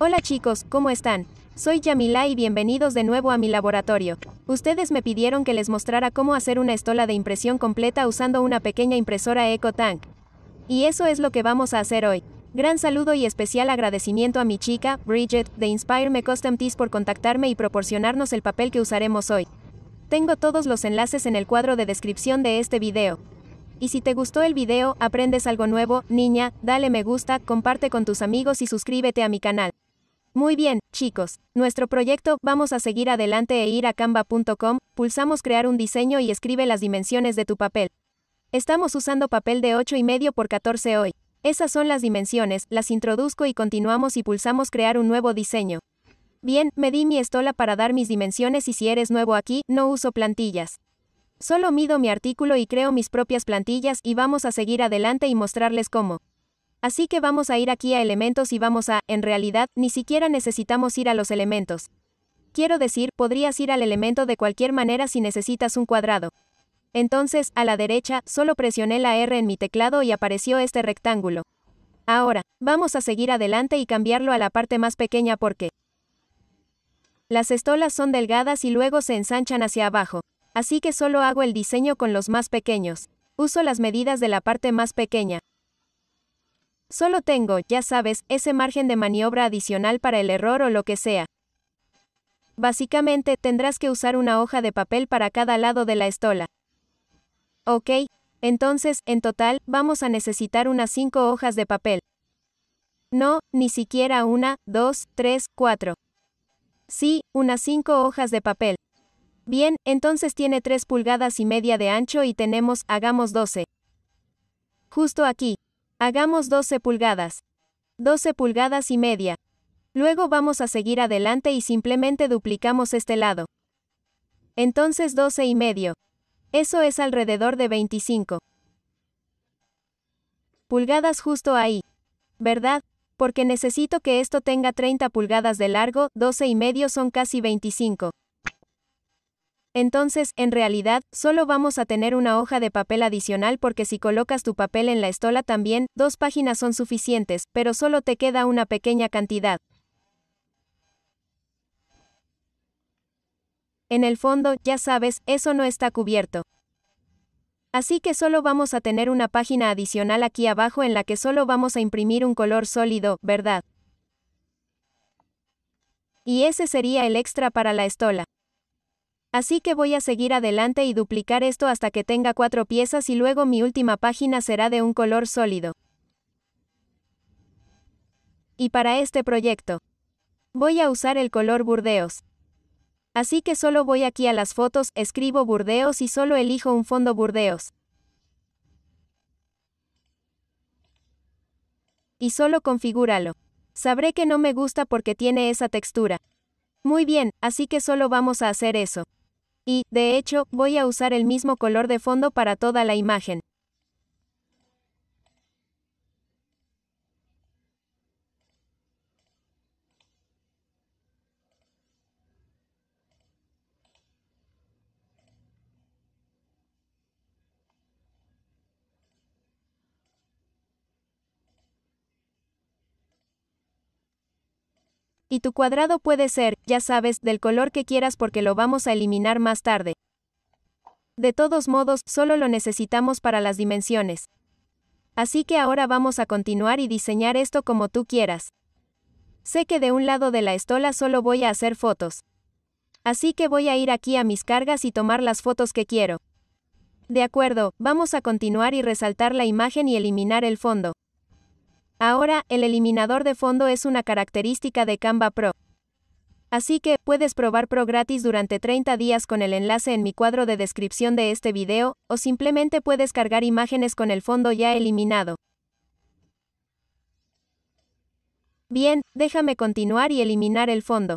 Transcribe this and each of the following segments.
Hola chicos, ¿cómo están? Soy Yamila y bienvenidos de nuevo a mi laboratorio. Ustedes me pidieron que les mostrara cómo hacer una estola de impresión completa usando una pequeña impresora EcoTank. Y eso es lo que vamos a hacer hoy. Gran saludo y especial agradecimiento a mi chica, Bridget, de Inspire Me Custom Tees por contactarme y proporcionarnos el papel que usaremos hoy. Tengo todos los enlaces en el cuadro de descripción de este video. Y si te gustó el video, aprendes algo nuevo, niña, dale me gusta, comparte con tus amigos y suscríbete a mi canal. Muy bien, chicos, nuestro proyecto, vamos a seguir adelante e ir a canva.com, pulsamos crear un diseño y escribe las dimensiones de tu papel. Estamos usando papel de y medio por 14 hoy. Esas son las dimensiones, las introduzco y continuamos y pulsamos crear un nuevo diseño. Bien, me di mi estola para dar mis dimensiones y si eres nuevo aquí, no uso plantillas. Solo mido mi artículo y creo mis propias plantillas y vamos a seguir adelante y mostrarles cómo. Así que vamos a ir aquí a elementos y vamos a, en realidad, ni siquiera necesitamos ir a los elementos. Quiero decir, podrías ir al elemento de cualquier manera si necesitas un cuadrado. Entonces, a la derecha, solo presioné la R en mi teclado y apareció este rectángulo. Ahora, vamos a seguir adelante y cambiarlo a la parte más pequeña porque las estolas son delgadas y luego se ensanchan hacia abajo. Así que solo hago el diseño con los más pequeños. Uso las medidas de la parte más pequeña. Solo tengo, ya sabes, ese margen de maniobra adicional para el error o lo que sea. Básicamente, tendrás que usar una hoja de papel para cada lado de la estola. Ok, entonces, en total, vamos a necesitar unas 5 hojas de papel. No, ni siquiera una, dos, tres, cuatro. Sí, unas 5 hojas de papel. Bien, entonces tiene 3 pulgadas y media de ancho y tenemos, hagamos 12. Justo aquí. Hagamos 12 pulgadas. 12 pulgadas y media. Luego vamos a seguir adelante y simplemente duplicamos este lado. Entonces 12 y medio. Eso es alrededor de 25 pulgadas justo ahí. ¿Verdad? Porque necesito que esto tenga 30 pulgadas de largo, 12 y medio son casi 25. Entonces, en realidad, solo vamos a tener una hoja de papel adicional porque si colocas tu papel en la estola también, dos páginas son suficientes, pero solo te queda una pequeña cantidad. En el fondo, ya sabes, eso no está cubierto. Así que solo vamos a tener una página adicional aquí abajo en la que solo vamos a imprimir un color sólido, ¿verdad? Y ese sería el extra para la estola. Así que voy a seguir adelante y duplicar esto hasta que tenga cuatro piezas y luego mi última página será de un color sólido. Y para este proyecto, voy a usar el color burdeos. Así que solo voy aquí a las fotos, escribo burdeos y solo elijo un fondo burdeos. Y solo configúralo. Sabré que no me gusta porque tiene esa textura. Muy bien, así que solo vamos a hacer eso. Y, de hecho, voy a usar el mismo color de fondo para toda la imagen. Y tu cuadrado puede ser, ya sabes, del color que quieras porque lo vamos a eliminar más tarde. De todos modos, solo lo necesitamos para las dimensiones. Así que ahora vamos a continuar y diseñar esto como tú quieras. Sé que de un lado de la estola solo voy a hacer fotos. Así que voy a ir aquí a mis cargas y tomar las fotos que quiero. De acuerdo, vamos a continuar y resaltar la imagen y eliminar el fondo. Ahora, el eliminador de fondo es una característica de Canva Pro. Así que, puedes probar Pro gratis durante 30 días con el enlace en mi cuadro de descripción de este video, o simplemente puedes cargar imágenes con el fondo ya eliminado. Bien, déjame continuar y eliminar el fondo.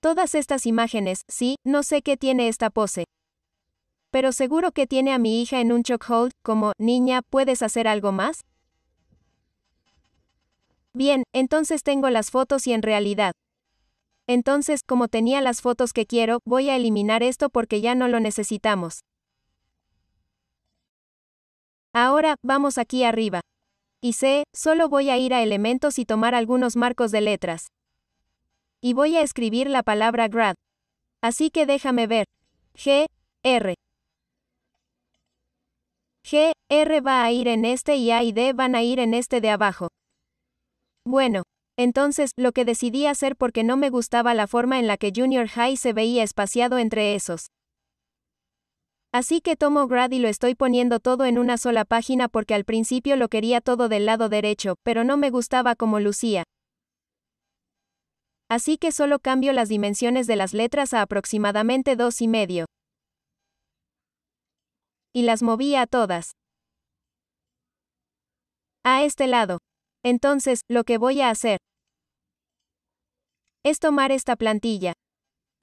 Todas estas imágenes, sí, no sé qué tiene esta pose. Pero seguro que tiene a mi hija en un chokehold, como, niña, ¿puedes hacer algo más? Bien, entonces tengo las fotos y en realidad. Entonces, como tenía las fotos que quiero, voy a eliminar esto porque ya no lo necesitamos. Ahora, vamos aquí arriba. Y sé, solo voy a ir a elementos y tomar algunos marcos de letras. Y voy a escribir la palabra grad. Así que déjame ver. G, R. G, R va a ir en este y A y D van a ir en este de abajo. Bueno, entonces, lo que decidí hacer porque no me gustaba la forma en la que Junior High se veía espaciado entre esos. Así que tomo grad y lo estoy poniendo todo en una sola página porque al principio lo quería todo del lado derecho, pero no me gustaba como lucía. Así que solo cambio las dimensiones de las letras a aproximadamente dos y medio. Y las moví a todas. A este lado. Entonces, lo que voy a hacer es tomar esta plantilla.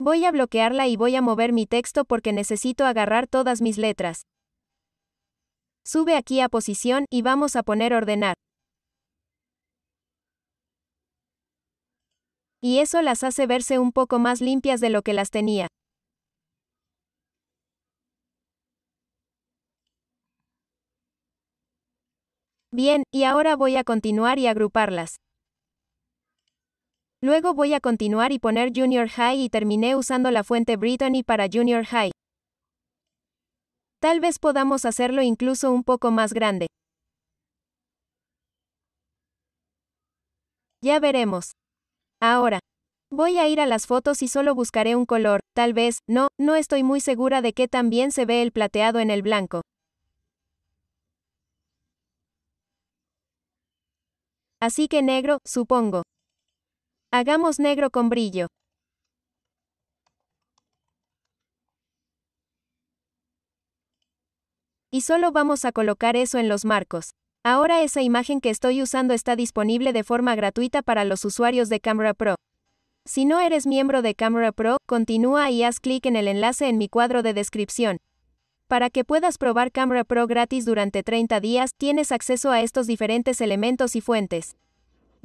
Voy a bloquearla y voy a mover mi texto porque necesito agarrar todas mis letras. Sube aquí a posición y vamos a poner ordenar. Y eso las hace verse un poco más limpias de lo que las tenía. Bien, y ahora voy a continuar y agruparlas. Luego voy a continuar y poner Junior High y terminé usando la fuente Brittany para Junior High. Tal vez podamos hacerlo incluso un poco más grande. Ya veremos. Ahora. Voy a ir a las fotos y solo buscaré un color, tal vez, no, no estoy muy segura de qué también se ve el plateado en el blanco. Así que negro, supongo. Hagamos negro con brillo. Y solo vamos a colocar eso en los marcos. Ahora esa imagen que estoy usando está disponible de forma gratuita para los usuarios de Camera Pro. Si no eres miembro de Camera Pro, continúa y haz clic en el enlace en mi cuadro de descripción. Para que puedas probar Camera Pro gratis durante 30 días, tienes acceso a estos diferentes elementos y fuentes.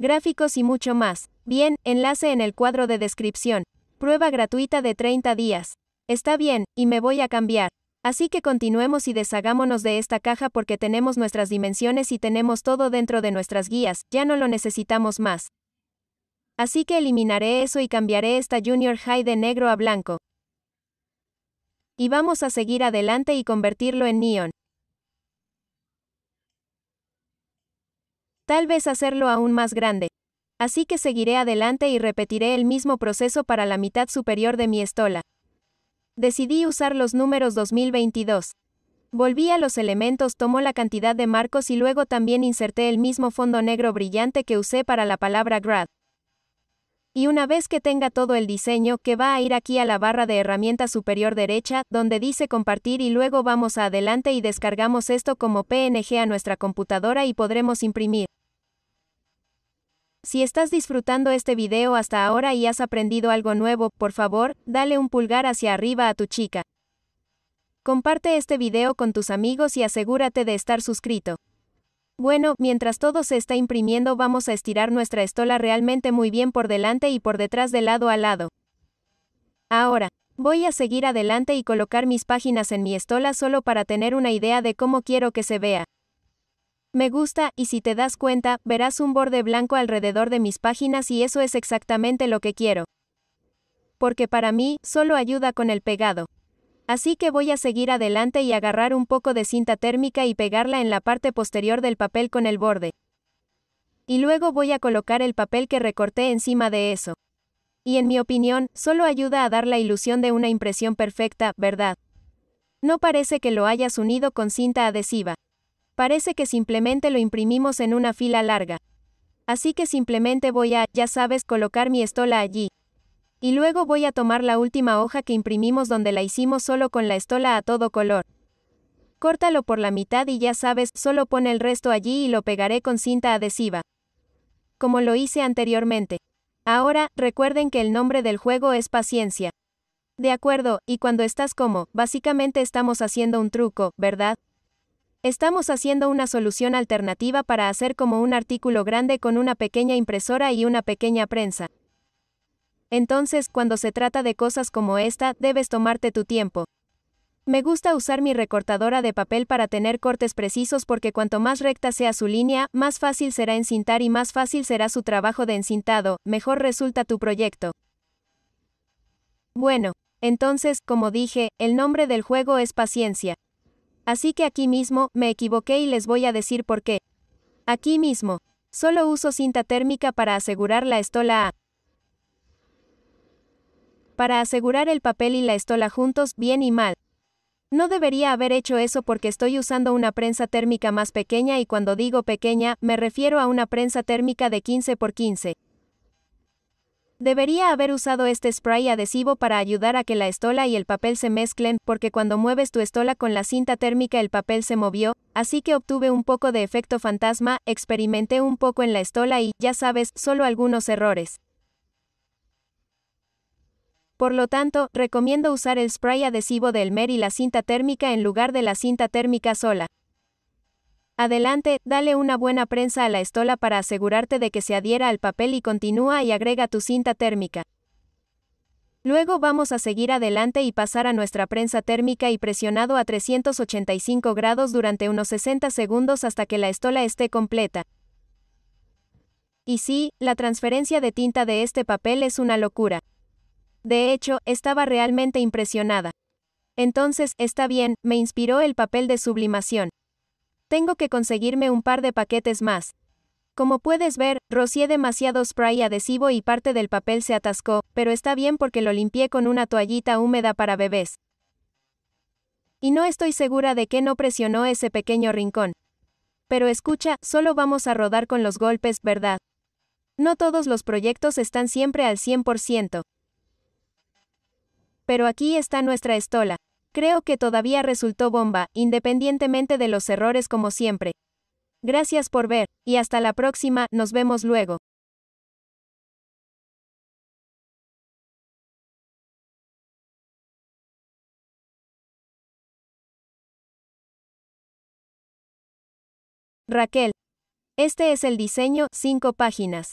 Gráficos y mucho más. Bien, enlace en el cuadro de descripción. Prueba gratuita de 30 días. Está bien, y me voy a cambiar. Así que continuemos y deshagámonos de esta caja porque tenemos nuestras dimensiones y tenemos todo dentro de nuestras guías, ya no lo necesitamos más. Así que eliminaré eso y cambiaré esta Junior High de negro a blanco. Y vamos a seguir adelante y convertirlo en Neon. Tal vez hacerlo aún más grande. Así que seguiré adelante y repetiré el mismo proceso para la mitad superior de mi estola. Decidí usar los números 2022. Volví a los elementos, tomó la cantidad de marcos y luego también inserté el mismo fondo negro brillante que usé para la palabra grad. Y una vez que tenga todo el diseño, que va a ir aquí a la barra de herramienta superior derecha, donde dice compartir y luego vamos a adelante y descargamos esto como PNG a nuestra computadora y podremos imprimir. Si estás disfrutando este video hasta ahora y has aprendido algo nuevo, por favor, dale un pulgar hacia arriba a tu chica. Comparte este video con tus amigos y asegúrate de estar suscrito. Bueno, mientras todo se está imprimiendo vamos a estirar nuestra estola realmente muy bien por delante y por detrás de lado a lado. Ahora, voy a seguir adelante y colocar mis páginas en mi estola solo para tener una idea de cómo quiero que se vea. Me gusta, y si te das cuenta, verás un borde blanco alrededor de mis páginas y eso es exactamente lo que quiero. Porque para mí, solo ayuda con el pegado. Así que voy a seguir adelante y agarrar un poco de cinta térmica y pegarla en la parte posterior del papel con el borde. Y luego voy a colocar el papel que recorté encima de eso. Y en mi opinión, solo ayuda a dar la ilusión de una impresión perfecta, ¿verdad? No parece que lo hayas unido con cinta adhesiva. Parece que simplemente lo imprimimos en una fila larga. Así que simplemente voy a, ya sabes, colocar mi estola allí. Y luego voy a tomar la última hoja que imprimimos donde la hicimos solo con la estola a todo color. Córtalo por la mitad y ya sabes, solo pon el resto allí y lo pegaré con cinta adhesiva. Como lo hice anteriormente. Ahora, recuerden que el nombre del juego es paciencia. De acuerdo, y cuando estás como, básicamente estamos haciendo un truco, ¿verdad? Estamos haciendo una solución alternativa para hacer como un artículo grande con una pequeña impresora y una pequeña prensa. Entonces, cuando se trata de cosas como esta, debes tomarte tu tiempo. Me gusta usar mi recortadora de papel para tener cortes precisos porque cuanto más recta sea su línea, más fácil será encintar y más fácil será su trabajo de encintado, mejor resulta tu proyecto. Bueno, entonces, como dije, el nombre del juego es paciencia. Así que aquí mismo, me equivoqué y les voy a decir por qué. Aquí mismo. Solo uso cinta térmica para asegurar la estola A para asegurar el papel y la estola juntos, bien y mal. No debería haber hecho eso porque estoy usando una prensa térmica más pequeña y cuando digo pequeña, me refiero a una prensa térmica de 15 por 15 Debería haber usado este spray adhesivo para ayudar a que la estola y el papel se mezclen, porque cuando mueves tu estola con la cinta térmica el papel se movió, así que obtuve un poco de efecto fantasma, experimenté un poco en la estola y, ya sabes, solo algunos errores. Por lo tanto, recomiendo usar el spray adhesivo de Elmer y la cinta térmica en lugar de la cinta térmica sola. Adelante, dale una buena prensa a la estola para asegurarte de que se adhiera al papel y continúa y agrega tu cinta térmica. Luego vamos a seguir adelante y pasar a nuestra prensa térmica y presionado a 385 grados durante unos 60 segundos hasta que la estola esté completa. Y sí, la transferencia de tinta de este papel es una locura. De hecho, estaba realmente impresionada. Entonces, está bien, me inspiró el papel de sublimación. Tengo que conseguirme un par de paquetes más. Como puedes ver, rocié demasiado spray adhesivo y parte del papel se atascó, pero está bien porque lo limpié con una toallita húmeda para bebés. Y no estoy segura de que no presionó ese pequeño rincón. Pero escucha, solo vamos a rodar con los golpes, ¿verdad? No todos los proyectos están siempre al 100%. Pero aquí está nuestra estola. Creo que todavía resultó bomba, independientemente de los errores como siempre. Gracias por ver, y hasta la próxima, nos vemos luego. Raquel. Este es el diseño, 5 páginas.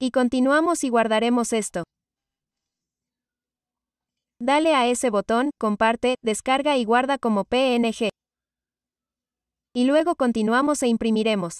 Y continuamos y guardaremos esto. Dale a ese botón, comparte, descarga y guarda como PNG. Y luego continuamos e imprimiremos.